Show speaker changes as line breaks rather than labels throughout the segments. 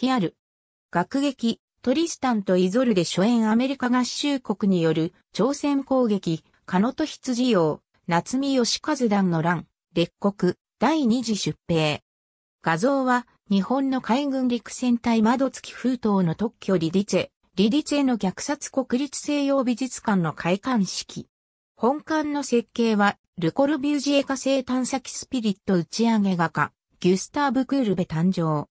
ヒアル。学劇、トリス
タンとイゾルで初演アメリカ合衆国による朝鮮攻撃、カノト羊王、夏見義和団の乱、列国、第二次出兵。画像は、日本の海軍陸戦隊窓付き封筒の特許リディチェ、リディチェの虐殺国立西洋美術館の開館式。本館の設計は、ルコルビュージエ火星探査機スピリット打ち上げ画家、ギュスターブ・クールベ誕生。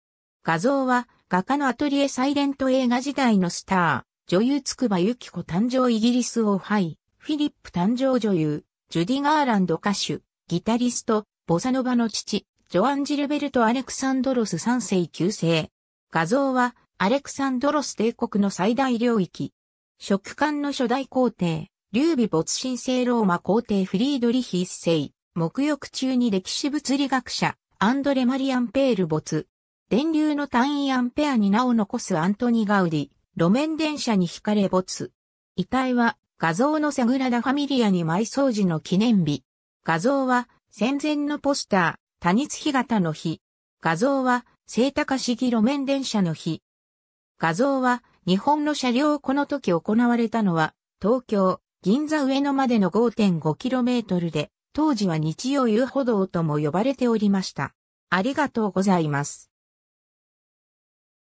画像は画家のアトリエサイレント映画時代のスター、女優つくばゆき子誕生イギリス王杯、フィリップ誕生女優、ジュディ・ガーランド歌手、ギタリスト、ボサノバの父、ジョアン・ジルベルト・アレクサンドロス3世9世。画像は、アレクサンドロス帝国の最大領域。食官の初代皇帝、劉備没神聖ローマ皇帝フリードリヒ一世、沐浴中に歴史物理学者、アンドレ・マリアン・ペール没、電流の単位アンペアに名を残すアントニ・ガウディ、路面電車に惹かれ没。遺体は画像のサグラダ・ファミリアに埋葬時の記念日。画像は戦前のポスター、多日干潟の日。画像は聖高式路面電車の日。画像は日本の車両この時行われたのは東京、銀座上野までの 5.5km で、当時は日曜遊歩道とも呼ばれておりました。あり
がとうございます。